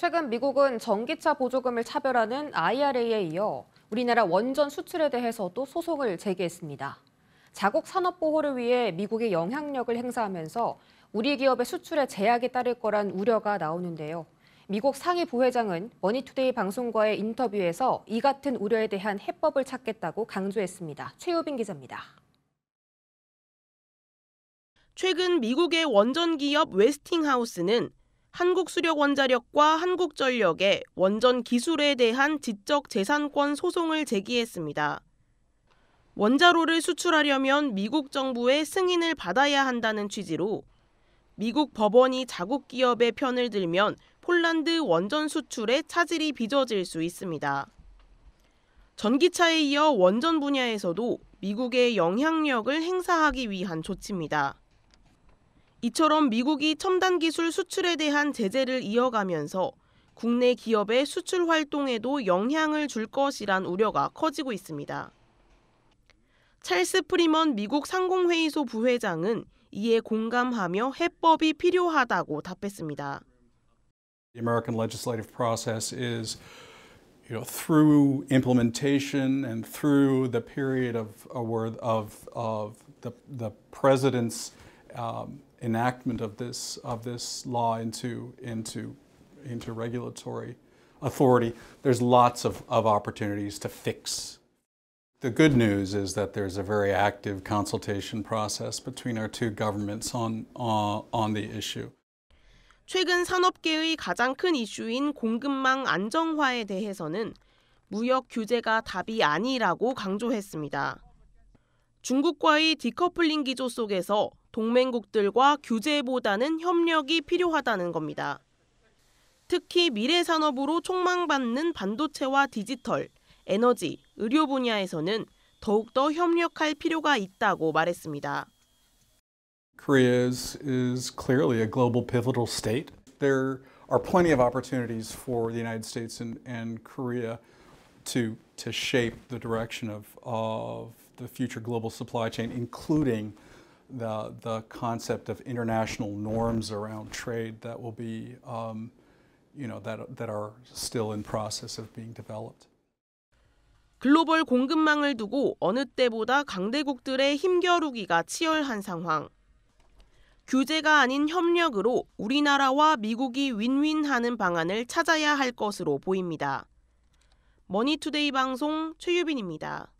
최근 미국은 전기차 보조금을 차별하는 IRA에 이어 우리나라 원전 수출에 대해서도 소송을 제기했습니다. 자국 산업 보호를 위해 미국의 영향력을 행사하면서 우리 기업의 수출에 제약이 따를 거란 우려가 나오는데요. 미국 상위 부회장은 머니투데이 방송과의 인터뷰에서 이 같은 우려에 대한 해법을 찾겠다고 강조했습니다. 최유빈 기자입니다. 최근 미국의 원전 기업 웨스팅하우스는 한국수력원자력과 한국전력의 원전 기술에 대한 지적 재산권 소송을 제기했습니다. 원자로를 수출하려면 미국 정부의 승인을 받아야 한다는 취지로 미국 법원이 자국 기업의 편을 들면 폴란드 원전 수출에 차질이 빚어질 수 있습니다. 전기차에 이어 원전 분야에서도 미국의 영향력을 행사하기 위한 조치입니다. 이처럼 미국이 첨단 기술 수출에 대한 제재를 이어가면서 국내 기업의 수출 활동에도 영향을 줄 것이란 우려가 커지고 있습니다. 찰스 프리먼 미국 상공회의소 부회장은 이에 공감하며 해법이 필요하다고 답했습니다. The American legislative process is you know through implementation and through the period of of of of the the president's um, enactment of this of this law into into into regulatory authority, there's lots of, of opportunities to fix. The good news is that there's a very active consultation process between our two governments on uh, on the issue. 최근 산업계의 가장 큰 이슈인 공급망 안정화에 대해서는 무역 규제가 답이 아니라고 강조했습니다. 중국과의 디커플링 기조 속에서 동맹국들과 규제보다는 협력이 필요하다는 겁니다. 특히 미래 산업으로 촉망받는 반도체와 디지털, 에너지, 의료 분야에서는 더욱더 협력할 필요가 있다고 말했습니다. Korea's is clearly a global pivotal state. There are plenty of opportunities for the United States and, and Korea to, to shape the direction of, of the future global supply chain, including the, the concept of international norms around trade that will be, um, you know, that, that are still in process of being developed. 글로벌 공급망을 두고 어느 때보다 강대국들의 힘겨루기가 치열한 상황. 규제가 아닌 협력으로 우리나라와 미국이 윈윈하는 방안을 찾아야 할 것으로 보입니다. 머니투데이 방송 최유빈입니다.